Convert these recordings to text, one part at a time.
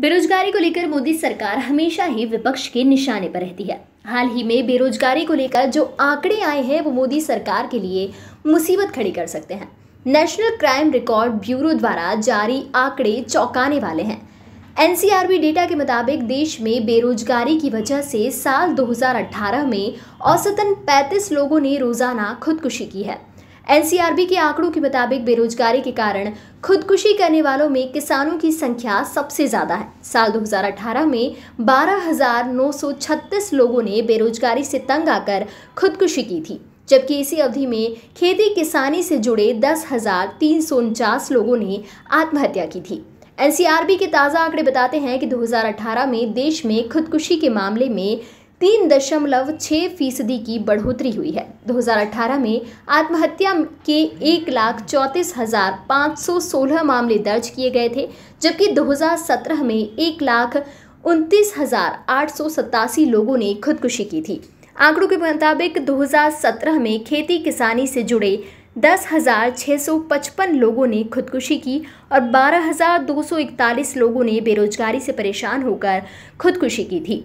बेरोजगारी को लेकर मोदी सरकार हमेशा ही विपक्ष के निशाने पर रहती है हाल ही में बेरोजगारी को लेकर जो आंकड़े आए हैं वो मोदी सरकार के लिए मुसीबत खड़ी कर सकते हैं नेशनल क्राइम रिकॉर्ड ब्यूरो द्वारा जारी आंकड़े चौंकाने वाले हैं एनसीआरबी डेटा के मुताबिक देश में बेरोजगारी की वजह से साल 2018 में औसतन 35 लोगों ने रोजाना खुदकुशी की है एनसीआरबी के आंकड़ों के मुताबिक बेरोजगारी के कारण खुदकुशी करने वालों में किसानों की संख्या सबसे ज़्यादा है साल 2018 में 12,936 लोगों ने बेरोजगारी से तंग आकर खुदकुशी की थी जबकि इसी अवधि में खेती किसानी से जुड़े दस लोगों ने आत्महत्या की थी एनसीआरबी के ताज़ा आंकड़े बताते हैं कि 2018 में देश में खुदकुशी के मामले में तीन दशमलव छः फीसदी की बढ़ोतरी हुई है 2018 में आत्महत्या के एक लाख चौंतीस हजार पाँच सौ सोलह मामले दर्ज किए गए थे जबकि 2017 में एक लाख उनतीस हजार आठ सौ सतासी लोगों ने खुदकुशी की थी आंकड़ों के मुताबिक 2017 में खेती किसानी से जुड़े दस हज़ार छः सौ पचपन लोगों ने खुदकुशी की और बारह हज़ार दो सौ इकतालीस लोगों ने बेरोजगारी से परेशान होकर खुदकुशी की थी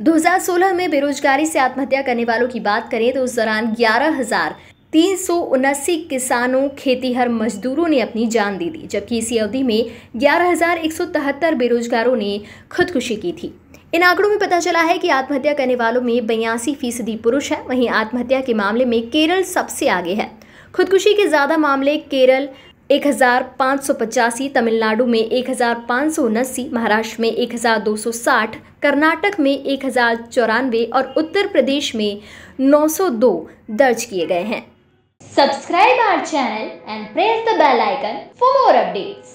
2016 में बेरोजगारी से आत्महत्या करने वालों की बात करें तो उस दौरान ग्यारह हजार तीन सौ उनासी किसानों खेतीहर मजदूरों ने अपनी जान दे दी जबकि इसी अवधि में ग्यारह हजार एक सौ तिहत्तर बेरोजगारों ने खुदकुशी की थी इन आंकड़ों में पता चला है कि आत्महत्या करने वालों में बयासी फीसदी पुरुष है वहीं आत्महत्या के मामले में केरल सबसे आगे है खुदकुशी के ज़्यादा मामले केरल एक हज़ार पाँच सौ पचासी तमिलनाडु में एक हज़ार पाँच सौ उनासी महाराष्ट्र में एक हज़ार दो सौ साठ कर्नाटक में एक हज़ार चौरानवे और उत्तर प्रदेश में नौ सौ दो दर्ज किए गए हैं subscribe our channel and press the bell icon for more updates.